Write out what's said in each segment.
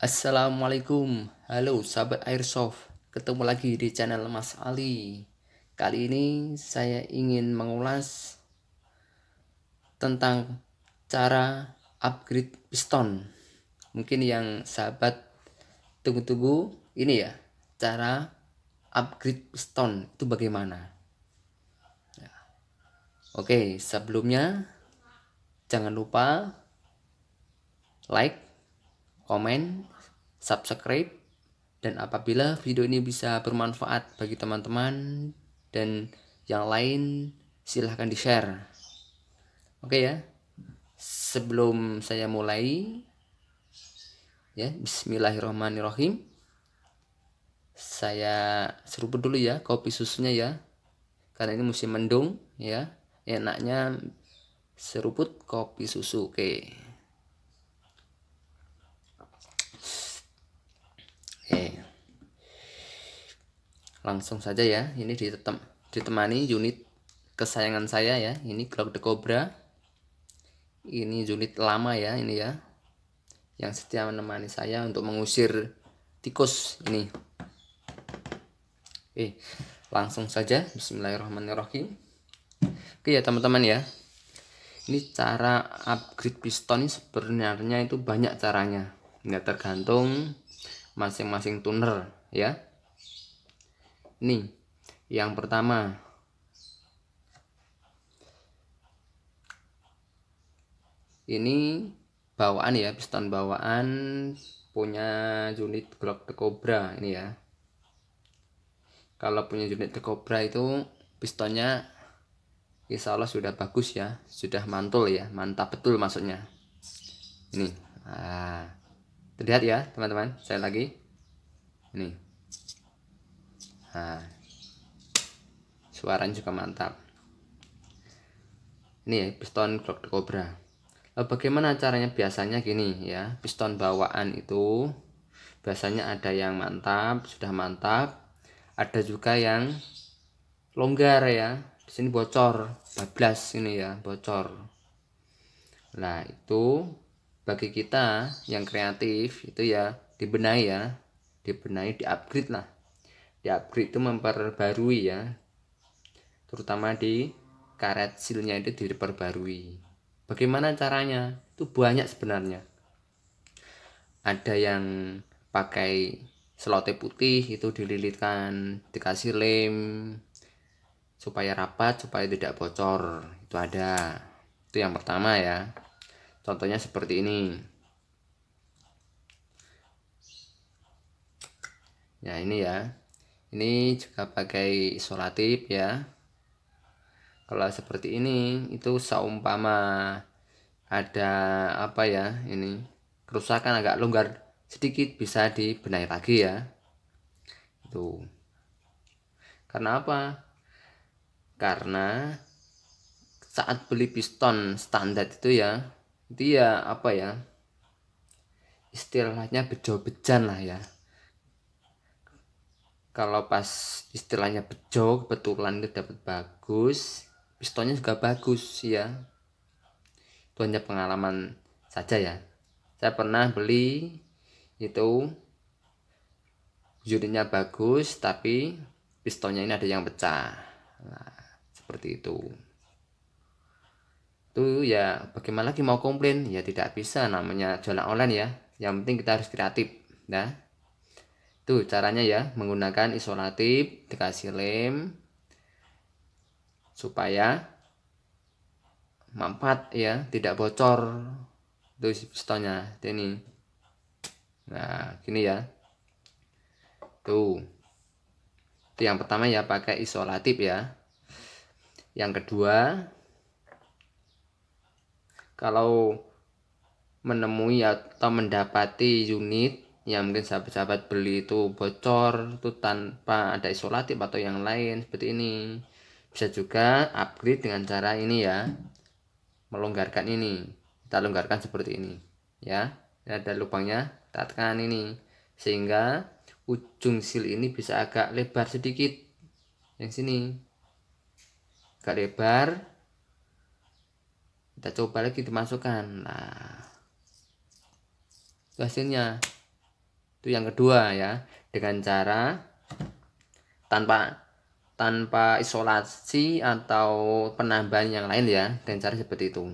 Assalamualaikum, halo sahabat airsoft, ketemu lagi di channel Mas Ali. Kali ini saya ingin mengulas tentang cara upgrade piston. Mungkin yang sahabat tunggu-tunggu ini ya, cara upgrade piston itu bagaimana? Ya. Oke, sebelumnya jangan lupa like komen, subscribe, dan apabila video ini bisa bermanfaat bagi teman-teman dan yang lain, silahkan di-share. Oke ya, sebelum saya mulai, ya Bismillahirrahmanirrahim. Saya seruput dulu ya kopi susunya ya, karena ini musim mendung ya. Enaknya seruput kopi susu. Oke. Okay. Oke. Langsung saja ya. Ini ditem ditemani unit kesayangan saya ya. Ini Glock the Cobra. Ini unit lama ya ini ya. Yang setia menemani saya untuk mengusir tikus ini. Oke, langsung saja bismillahirrahmanirrahim. Oke ya teman-teman ya. Ini cara upgrade piston ini sebenarnya itu banyak caranya. Nggak tergantung masing-masing tuner ya. Nih, yang pertama ini bawaan ya piston bawaan punya unit Glock The Cobra ini ya kalau punya unit The Cobra itu pistonnya insya Allah sudah bagus ya sudah mantul ya mantap betul maksudnya ini ah Terlihat ya, teman-teman. Saya lagi. Ini. Nah. Suaranya juga mantap. Ini ya, piston Glock Cobra. Lalu bagaimana caranya? Biasanya gini ya, piston bawaan itu biasanya ada yang mantap, sudah mantap. Ada juga yang longgar ya. Di sini bocor, bablas ini ya, bocor. Nah, itu bagi kita yang kreatif itu ya dibenahi ya dibenahi diupgrade lah diupgrade itu memperbarui ya terutama di karet silnya itu diperbarui bagaimana caranya itu banyak sebenarnya ada yang pakai selotip putih itu dililitkan dikasih lem supaya rapat supaya tidak bocor itu ada itu yang pertama ya Contohnya seperti ini. Ya, ini ya. Ini juga pakai isolatif ya. Kalau seperti ini itu seumpama ada apa ya ini kerusakan agak longgar sedikit bisa dibenahi lagi ya. Itu. Karena apa? Karena saat beli piston standar itu ya dia ya apa ya istilahnya bejo-bejan lah ya kalau pas istilahnya bejo kebetulan itu dapat bagus pistonnya juga bagus ya itu hanya pengalaman saja ya saya pernah beli itu unitnya bagus tapi pistonnya ini ada yang pecah nah, seperti itu itu ya bagaimana lagi mau komplain ya tidak bisa namanya jualan online ya yang penting kita harus kreatif nah itu caranya ya menggunakan isolatif dikasih lem supaya mampat ya tidak bocor itu pistonnya ini nah gini ya tuh itu yang pertama ya pakai isolatif ya yang kedua kalau menemui atau mendapati unit yang mungkin sahabat-sahabat beli itu bocor itu tanpa ada isolatif atau yang lain seperti ini bisa juga upgrade dengan cara ini ya melonggarkan ini kita longgarkan seperti ini ya ada lubangnya kita tekan ini sehingga ujung sil ini bisa agak lebar sedikit yang sini agak lebar kita coba lagi dimasukkan nah hasilnya itu yang kedua ya dengan cara tanpa tanpa isolasi atau penambahan yang lain ya dengan cara seperti itu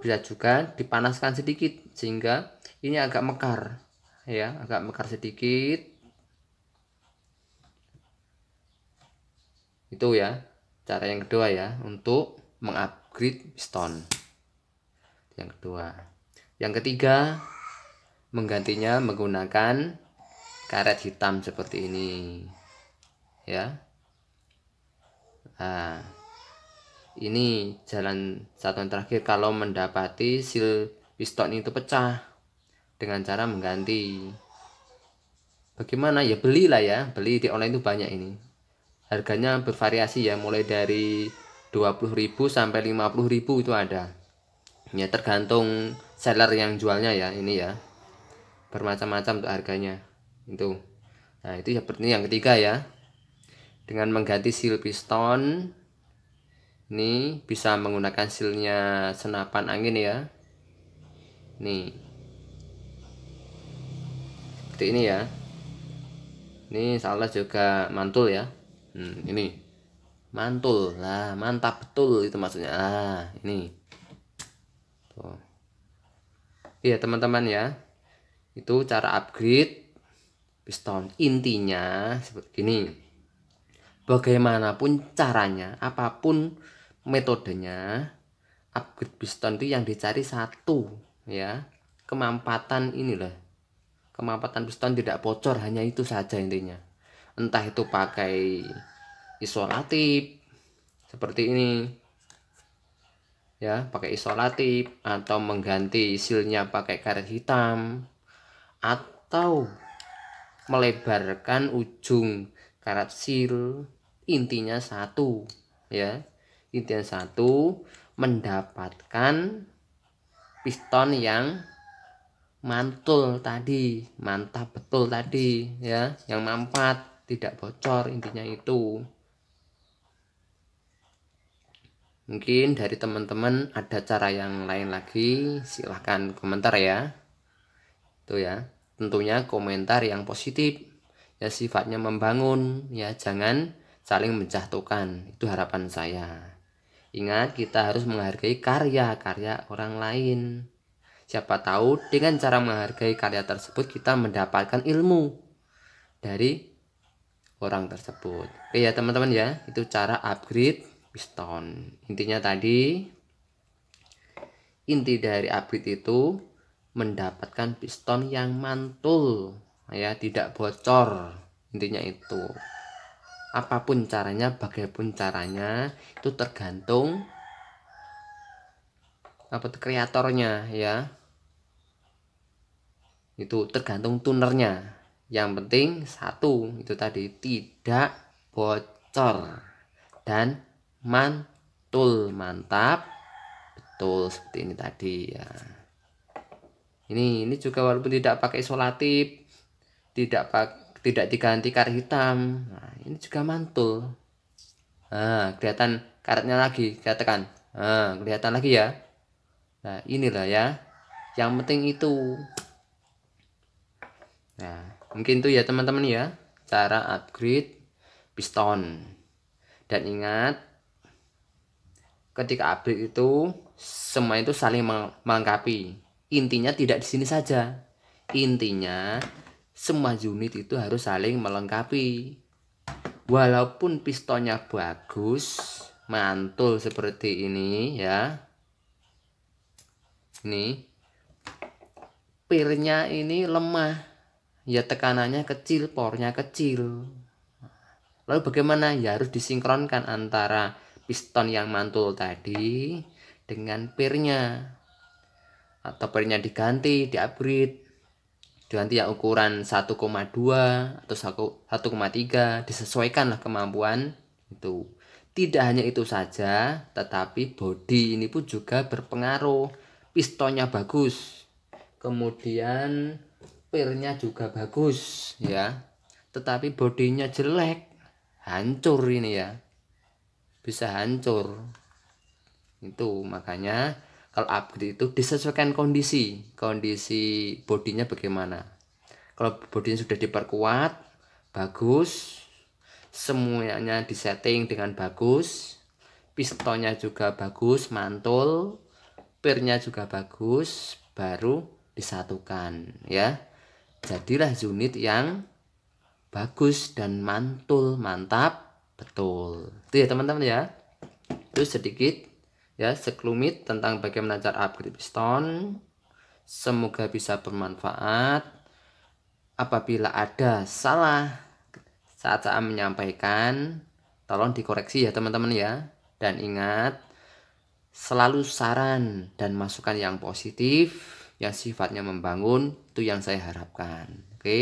bisa juga dipanaskan sedikit sehingga ini agak mekar ya agak mekar sedikit itu ya cara yang kedua ya untuk mengap upgrade piston yang kedua yang ketiga menggantinya menggunakan karet hitam seperti ini ya nah, ini jalan satuan terakhir kalau mendapati seal piston itu pecah dengan cara mengganti bagaimana ya belilah ya beli di online itu banyak ini harganya bervariasi ya mulai dari 20.000 sampai 50.000 itu ada ya tergantung seller yang jualnya ya ini ya bermacam-macam tuh harganya itu nah itu seperti ya, yang ketiga ya dengan mengganti seal piston ini bisa menggunakan silnya senapan angin ya ini seperti ini ya ini salah juga mantul ya hmm, ini mantul lah mantap betul itu maksudnya ah ini tuh iya teman-teman ya itu cara upgrade piston intinya seperti ini bagaimanapun caranya apapun metodenya upgrade piston itu yang dicari satu ya kemampatan inilah kemampatan piston tidak bocor hanya itu saja intinya entah itu pakai isolatif seperti ini ya pakai isolatif atau mengganti silnya pakai karet hitam atau melebarkan ujung karet sil intinya satu ya intinya satu mendapatkan piston yang mantul tadi mantap betul tadi ya yang mampat tidak bocor intinya itu Mungkin dari teman-teman ada cara yang lain lagi, silahkan komentar ya. Itu ya, tentunya komentar yang positif, ya sifatnya membangun, ya jangan saling menjatuhkan, itu harapan saya. Ingat kita harus menghargai karya-karya orang lain. Siapa tahu dengan cara menghargai karya tersebut kita mendapatkan ilmu dari orang tersebut. Oke ya teman-teman ya, itu cara upgrade piston. Intinya tadi inti dari abrit itu mendapatkan piston yang mantul ya, tidak bocor. Intinya itu. Apapun caranya, bagaimanapun caranya, itu tergantung apa kreatornya ya. Itu tergantung tunernya. Yang penting satu itu tadi tidak bocor dan mantul mantap betul seperti ini tadi ya ini ini juga walaupun tidak pakai isolatif tidak pak tidak diganti karet hitam nah, ini juga mantul nah, kelihatan karetnya lagi kita nah, kelihatan lagi ya nah inilah ya yang penting itu nah mungkin itu ya teman-teman ya cara upgrade piston dan ingat ketika update itu semua itu saling melengkapi intinya tidak di sini saja intinya semua unit itu harus saling melengkapi walaupun pistonnya bagus mantul seperti ini ya ini pirnya ini lemah ya tekanannya kecil pornya kecil lalu bagaimana ya harus disinkronkan antara piston yang mantul tadi dengan pirnya atau pirnya diganti di upgrade diganti yang ukuran 1,2 atau 1,3 disesuaikanlah kemampuan itu tidak hanya itu saja tetapi body ini pun juga berpengaruh pistonnya bagus kemudian pirnya juga bagus ya tetapi bodinya jelek hancur ini ya bisa hancur itu makanya kalau upgrade itu disesuaikan kondisi kondisi bodinya bagaimana kalau bodinya sudah diperkuat bagus semuanya disetting dengan bagus pistonnya juga bagus mantul pirnya juga bagus baru disatukan ya jadilah unit yang bagus dan mantul mantap betul itu ya teman-teman ya itu sedikit ya sekelumit tentang bagaimana cara upgrade piston semoga bisa bermanfaat apabila ada salah saat saya menyampaikan tolong dikoreksi ya teman-teman ya dan ingat selalu saran dan masukan yang positif yang sifatnya membangun itu yang saya harapkan oke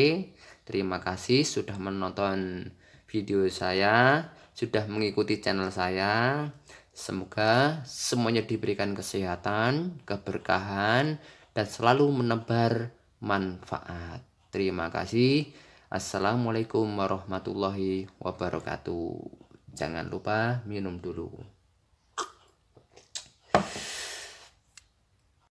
terima kasih sudah menonton video saya, sudah mengikuti channel saya. Semoga semuanya diberikan kesehatan, keberkahan, dan selalu menebar manfaat. Terima kasih. Assalamualaikum warahmatullahi wabarakatuh. Jangan lupa minum dulu.